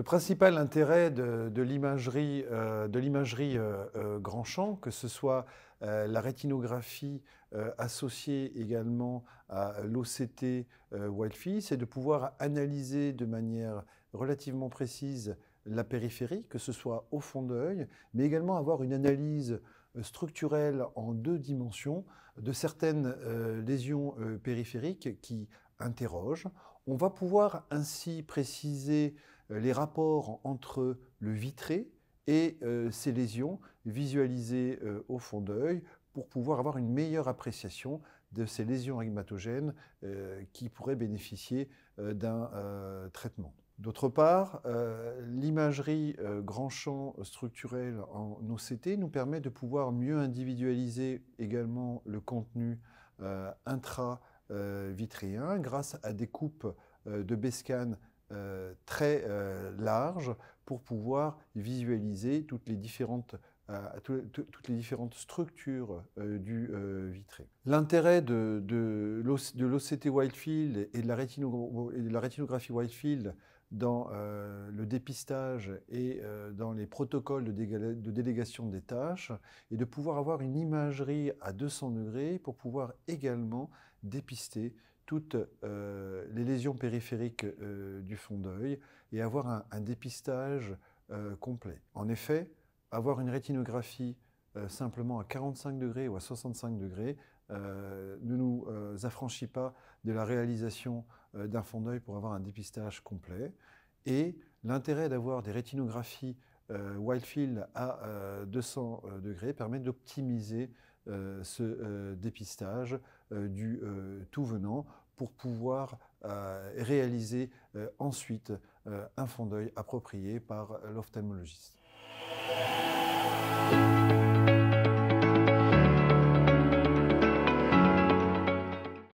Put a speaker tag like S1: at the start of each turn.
S1: Le principal intérêt de, l'imagerie, de l'imagerie euh, euh, euh, grand champ, que ce soit la rétinographie associée également à l'OCT Wildfi, c'est de pouvoir analyser de manière relativement précise la périphérie, que ce soit au fond d'œil, mais également avoir une analyse structurelle en deux dimensions de certaines lésions périphériques qui interrogent. On va pouvoir ainsi préciser euh, les rapports entre le vitré et ces euh, lésions visualisées euh, au fond d'œil pour pouvoir avoir une meilleure appréciation de ces lésions régmatogènes qui pourraient bénéficier d'un traitement. D'autre part, l'imagerie grand champ structurel en OCT nous permet de pouvoir mieux individualiser également le contenu intra-vitréen grâce à des coupes de Bescan euh, très euh, large pour pouvoir visualiser toutes les différentes, euh, toutes les différentes structures du vitré. L'intérêt de, de l'OCT Whitefield et de la, rétinographie Whitefield dans euh, le dépistage et euh, dans les protocoles de, délégation des tâches, et de pouvoir avoir une imagerie à 200 degrés pour pouvoir également dépister toutes euh, les lésions périphériques du fond d'œil et avoir un, un dépistage complet. En effet, avoir une rétinographie euh, simplement à 45 degrés ou à 65 degrés euh, ne nous euh, affranchit pas de la réalisation d'un fond d'œil pour avoir un dépistage complet. Et l'intérêt d'avoir des rétinographies Wildfield à 200 degrés permet d'optimiser ce dépistage du tout venant pour pouvoir réaliser ensuite un fond d'œil approprié par l'ophtalmologiste.